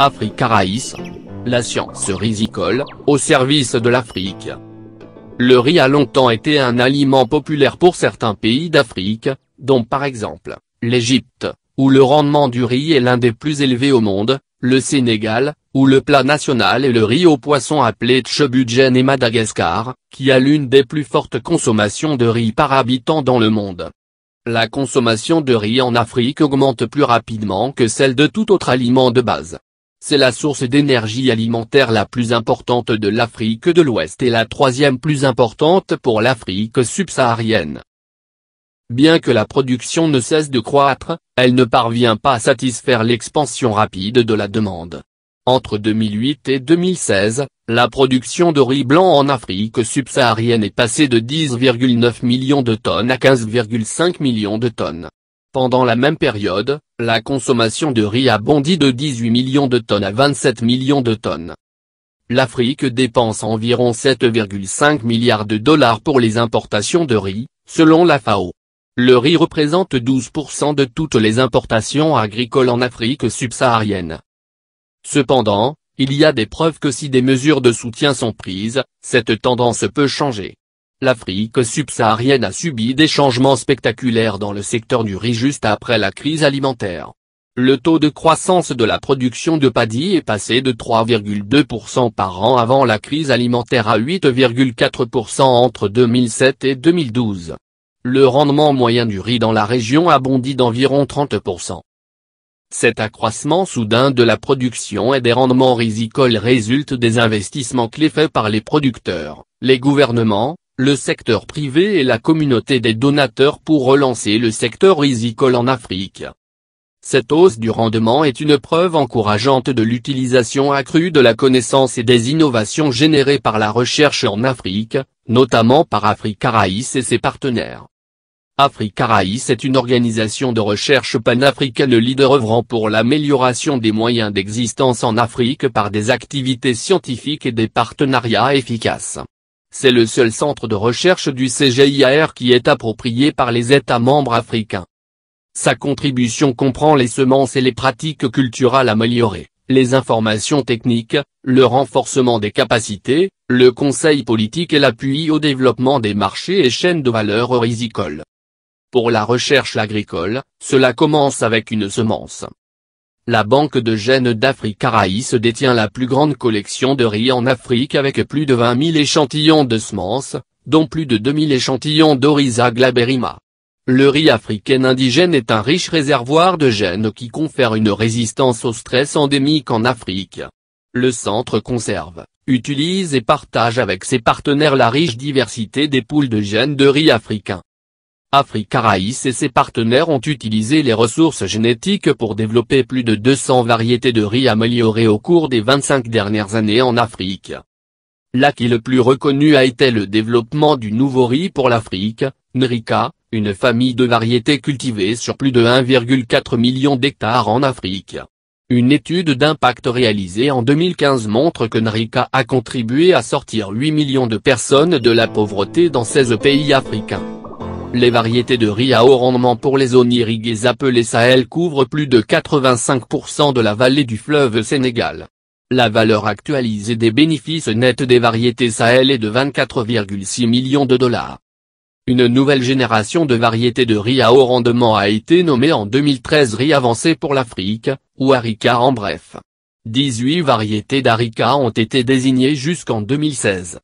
Africa Raïs. La science rizicole, au service de l'Afrique. Le riz a longtemps été un aliment populaire pour certains pays d'Afrique, dont par exemple, l'Égypte, où le rendement du riz est l'un des plus élevés au monde, le Sénégal, où le plat national est le riz au poisson appelé tchebudjen et Madagascar, qui a l'une des plus fortes consommations de riz par habitant dans le monde. La consommation de riz en Afrique augmente plus rapidement que celle de tout autre aliment de base. C'est la source d'énergie alimentaire la plus importante de l'Afrique de l'Ouest et la troisième plus importante pour l'Afrique subsaharienne. Bien que la production ne cesse de croître, elle ne parvient pas à satisfaire l'expansion rapide de la demande. Entre 2008 et 2016, la production de riz blanc en Afrique subsaharienne est passée de 10,9 millions de tonnes à 15,5 millions de tonnes. Pendant la même période, la consommation de riz a bondi de 18 millions de tonnes à 27 millions de tonnes. L'Afrique dépense environ 7,5 milliards de dollars pour les importations de riz, selon la FAO. Le riz représente 12% de toutes les importations agricoles en Afrique subsaharienne. Cependant, il y a des preuves que si des mesures de soutien sont prises, cette tendance peut changer. L'Afrique subsaharienne a subi des changements spectaculaires dans le secteur du riz juste après la crise alimentaire. Le taux de croissance de la production de paddy est passé de 3,2% par an avant la crise alimentaire à 8,4% entre 2007 et 2012. Le rendement moyen du riz dans la région a bondi d'environ 30%. Cet accroissement soudain de la production et des rendements rizicoles résulte des investissements clés faits par les producteurs, les gouvernements, le secteur privé et la communauté des donateurs pour relancer le secteur risicole en Afrique. Cette hausse du rendement est une preuve encourageante de l'utilisation accrue de la connaissance et des innovations générées par la recherche en Afrique, notamment par Raïs et ses partenaires. Raïs est une organisation de recherche panafricaine leader œuvrant pour l'amélioration des moyens d'existence en Afrique par des activités scientifiques et des partenariats efficaces. C'est le seul centre de recherche du CGIAR qui est approprié par les États membres africains. Sa contribution comprend les semences et les pratiques culturelles améliorées, les informations techniques, le renforcement des capacités, le conseil politique et l'appui au développement des marchés et chaînes de valeur risicoles. Pour la recherche agricole, cela commence avec une semence. La Banque de gènes d'Afrique Araïs détient la plus grande collection de riz en Afrique avec plus de 20 000 échantillons de semences, dont plus de 000 échantillons d'Oryza glaberrima. Le riz africain indigène est un riche réservoir de gènes qui confère une résistance au stress endémique en Afrique. Le centre conserve, utilise et partage avec ses partenaires la riche diversité des poules de gènes de riz africain. Rice et ses partenaires ont utilisé les ressources génétiques pour développer plus de 200 variétés de riz améliorées au cours des 25 dernières années en Afrique. L'acquis le plus reconnu a été le développement du nouveau riz pour l'Afrique, Nrika, une famille de variétés cultivées sur plus de 1,4 million d'hectares en Afrique. Une étude d'impact réalisée en 2015 montre que Nrika a contribué à sortir 8 millions de personnes de la pauvreté dans 16 pays africains. Les variétés de riz à haut rendement pour les zones irriguées appelées Sahel couvrent plus de 85% de la vallée du fleuve Sénégal. La valeur actualisée des bénéfices nets des variétés Sahel est de 24,6 millions de dollars. Une nouvelle génération de variétés de riz à haut rendement a été nommée en 2013 riz avancé pour l'Afrique, ou Arica en bref. 18 variétés d'Arica ont été désignées jusqu'en 2016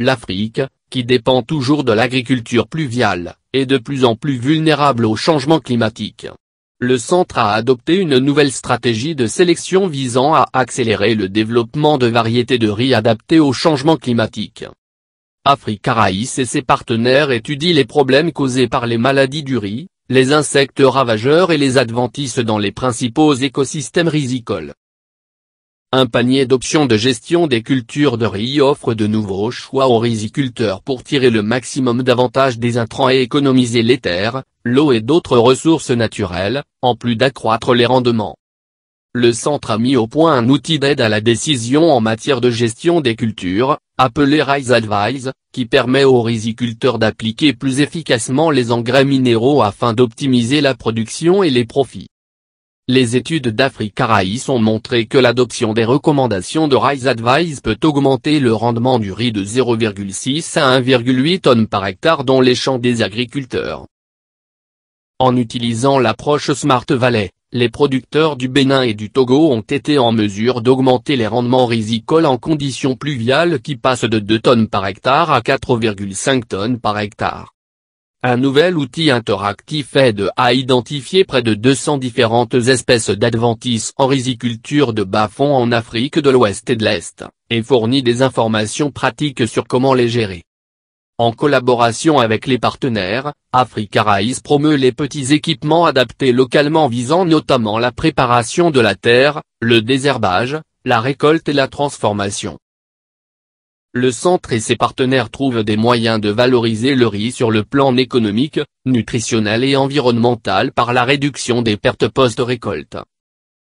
l'Afrique, qui dépend toujours de l'agriculture pluviale, est de plus en plus vulnérable au changement climatique. Le centre a adopté une nouvelle stratégie de sélection visant à accélérer le développement de variétés de riz adaptées au changement climatique. Africa Raïs et ses partenaires étudient les problèmes causés par les maladies du riz, les insectes ravageurs et les adventices dans les principaux écosystèmes rizicoles. Un panier d'options de gestion des cultures de riz offre de nouveaux choix aux riziculteurs pour tirer le maximum d'avantages des intrants et économiser les terres, l'eau et d'autres ressources naturelles, en plus d'accroître les rendements. Le centre a mis au point un outil d'aide à la décision en matière de gestion des cultures, appelé Rise Advise, qui permet aux riziculteurs d'appliquer plus efficacement les engrais minéraux afin d'optimiser la production et les profits. Les études Rice ont montré que l'adoption des recommandations de Rice Advice peut augmenter le rendement du riz de 0,6 à 1,8 tonnes par hectare dans les champs des agriculteurs. En utilisant l'approche Smart Valley, les producteurs du Bénin et du Togo ont été en mesure d'augmenter les rendements rizicoles en conditions pluviales qui passent de 2 tonnes par hectare à 4,5 tonnes par hectare. Un nouvel outil interactif aide à identifier près de 200 différentes espèces d'adventices en riziculture de bas-fond en Afrique de l'Ouest et de l'Est, et fournit des informations pratiques sur comment les gérer. En collaboration avec les partenaires, Africa Raïs promeut les petits équipements adaptés localement visant notamment la préparation de la terre, le désherbage, la récolte et la transformation le centre et ses partenaires trouvent des moyens de valoriser le riz sur le plan économique, nutritionnel et environnemental par la réduction des pertes post-récolte.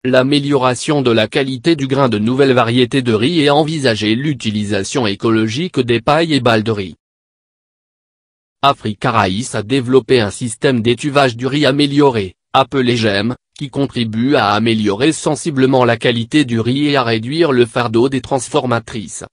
L'amélioration de la qualité du grain de nouvelles variétés de riz et envisager l'utilisation écologique des pailles et balles de riz. Africa Raïs a développé un système d'étuvage du riz amélioré, appelé GEM, qui contribue à améliorer sensiblement la qualité du riz et à réduire le fardeau des transformatrices.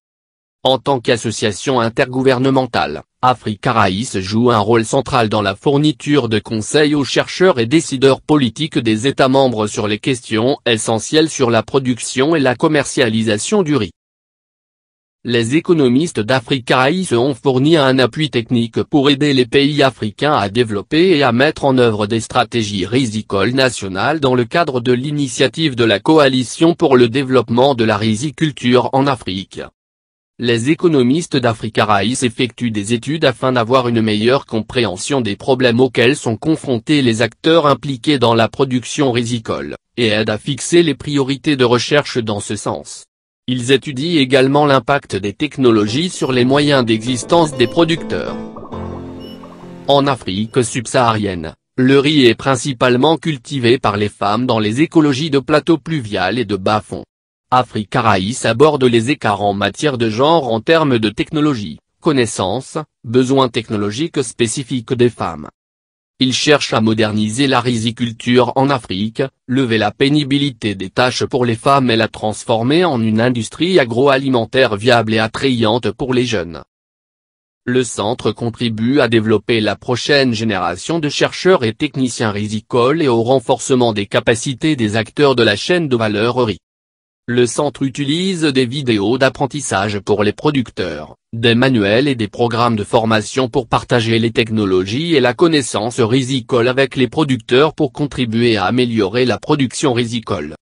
En tant qu'association intergouvernementale, Africa Raïs joue un rôle central dans la fourniture de conseils aux chercheurs et décideurs politiques des États membres sur les questions essentielles sur la production et la commercialisation du riz. Les économistes d'Africa Raïs ont fourni un appui technique pour aider les pays africains à développer et à mettre en œuvre des stratégies risicoles nationales dans le cadre de l'initiative de la Coalition pour le développement de la riziculture en Afrique les économistes d'Africa Raïs effectuent des études afin d'avoir une meilleure compréhension des problèmes auxquels sont confrontés les acteurs impliqués dans la production rizicole et aident à fixer les priorités de recherche dans ce sens. Ils étudient également l'impact des technologies sur les moyens d'existence des producteurs. En Afrique subsaharienne, le riz est principalement cultivé par les femmes dans les écologies de plateaux pluvial et de bas-fonds. Africa Raïs aborde les écarts en matière de genre en termes de technologie, connaissances, besoins technologiques spécifiques des femmes. Il cherche à moderniser la riziculture en Afrique, lever la pénibilité des tâches pour les femmes et la transformer en une industrie agroalimentaire viable et attrayante pour les jeunes. Le centre contribue à développer la prochaine génération de chercheurs et techniciens rizicoles et au renforcement des capacités des acteurs de la chaîne de valeur RIC. Le centre utilise des vidéos d'apprentissage pour les producteurs, des manuels et des programmes de formation pour partager les technologies et la connaissance risicole avec les producteurs pour contribuer à améliorer la production risicole.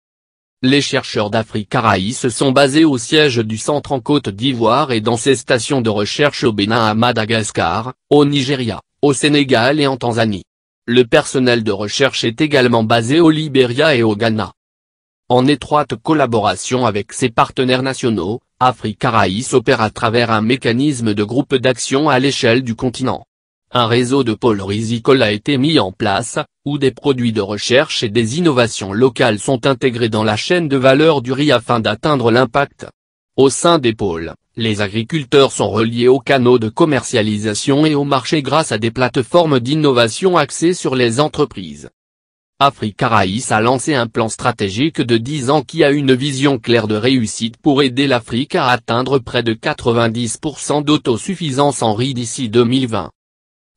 Les chercheurs d'Afrique Caraï sont basés au siège du centre en Côte d'Ivoire et dans ses stations de recherche au Bénin à Madagascar, au Nigeria, au Sénégal et en Tanzanie. Le personnel de recherche est également basé au Liberia et au Ghana en étroite collaboration avec ses partenaires nationaux, Africa Raïs opère à travers un mécanisme de groupe d'action à l'échelle du continent. Un réseau de pôles risicoles a été mis en place, où des produits de recherche et des innovations locales sont intégrés dans la chaîne de valeur du riz afin d'atteindre l'impact. Au sein des pôles, les agriculteurs sont reliés aux canaux de commercialisation et au marché grâce à des plateformes d'innovation axées sur les entreprises. Africa Raïs a lancé un plan stratégique de 10 ans qui a une vision claire de réussite pour aider l'Afrique à atteindre près de 90% d'autosuffisance en riz d'ici 2020.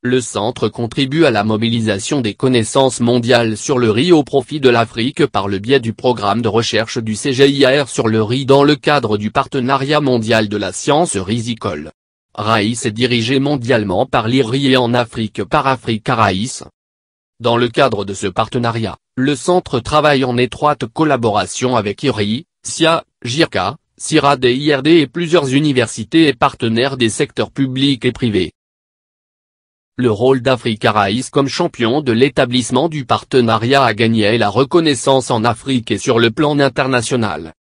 Le centre contribue à la mobilisation des connaissances mondiales sur le riz au profit de l'Afrique par le biais du programme de recherche du CGIAR sur le riz dans le cadre du partenariat mondial de la science rizicole. Raïs est dirigé mondialement par l'IRI et en Afrique par Africa Raïs. Dans le cadre de ce partenariat, le centre travaille en étroite collaboration avec IRI, SIA, JIRCA, CIRAD et IRD et plusieurs universités et partenaires des secteurs publics et privés. Le rôle d'Africa Raïs comme champion de l'établissement du partenariat a gagné la reconnaissance en Afrique et sur le plan international.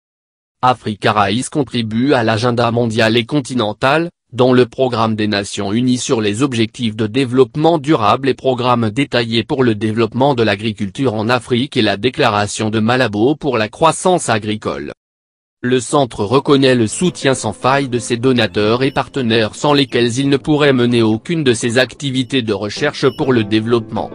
Africa Raïs contribue à l'agenda mondial et continental, dont le Programme des Nations Unies sur les objectifs de développement durable et programme détaillé pour le développement de l'agriculture en Afrique et la déclaration de Malabo pour la croissance agricole. Le centre reconnaît le soutien sans faille de ses donateurs et partenaires sans lesquels il ne pourrait mener aucune de ses activités de recherche pour le développement.